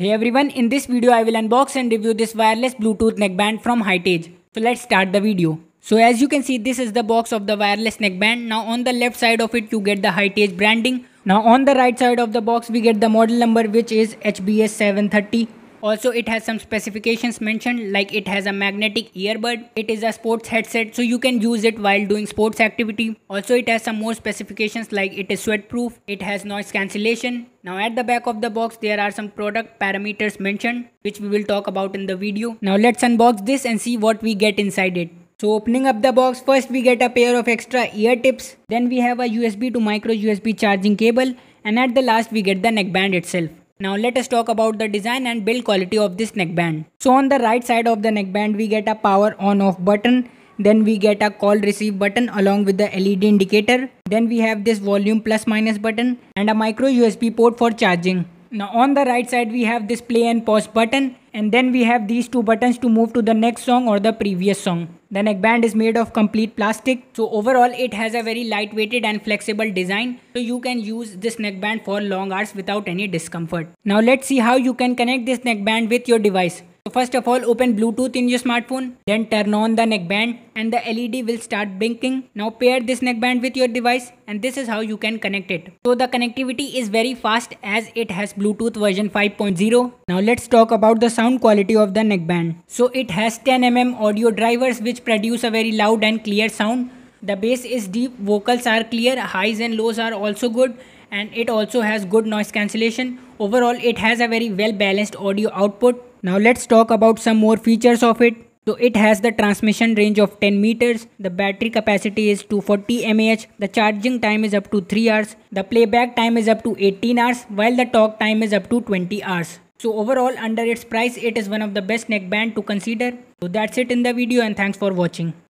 Hey everyone, in this video I will unbox and review this wireless Bluetooth neckband from Hightage. So let's start the video. So as you can see this is the box of the wireless neckband. Now on the left side of it you get the Hightage branding. Now on the right side of the box we get the model number which is HBS730. Also it has some specifications mentioned like it has a magnetic earbud, it is a sports headset so you can use it while doing sports activity. Also it has some more specifications like it is sweatproof, it has noise cancellation. Now at the back of the box there are some product parameters mentioned which we will talk about in the video. Now let's unbox this and see what we get inside it. So opening up the box, first we get a pair of extra ear tips, then we have a USB to micro USB charging cable and at the last we get the neckband itself. Now let us talk about the design and build quality of this neckband. So on the right side of the neckband we get a power on off button then we get a call receive button along with the LED indicator. Then we have this volume plus minus button and a micro USB port for charging. Now on the right side we have this play and pause button and then we have these two buttons to move to the next song or the previous song. The neckband is made of complete plastic so overall it has a very lightweighted and flexible design so you can use this neckband for long hours without any discomfort. Now let's see how you can connect this neckband with your device. So first of all open Bluetooth in your smartphone then turn on the neckband and the LED will start blinking. Now pair this neckband with your device and this is how you can connect it. So the connectivity is very fast as it has Bluetooth version 5.0. Now let's talk about the sound quality of the neckband. So it has 10mm audio drivers which produce a very loud and clear sound. The bass is deep, vocals are clear, highs and lows are also good and it also has good noise cancellation. Overall it has a very well balanced audio output now let's talk about some more features of it. So it has the transmission range of 10 meters, the battery capacity is 240 mAh, the charging time is up to 3 hours, the playback time is up to 18 hours while the talk time is up to 20 hours. So overall under its price it is one of the best neckband to consider. So that's it in the video and thanks for watching.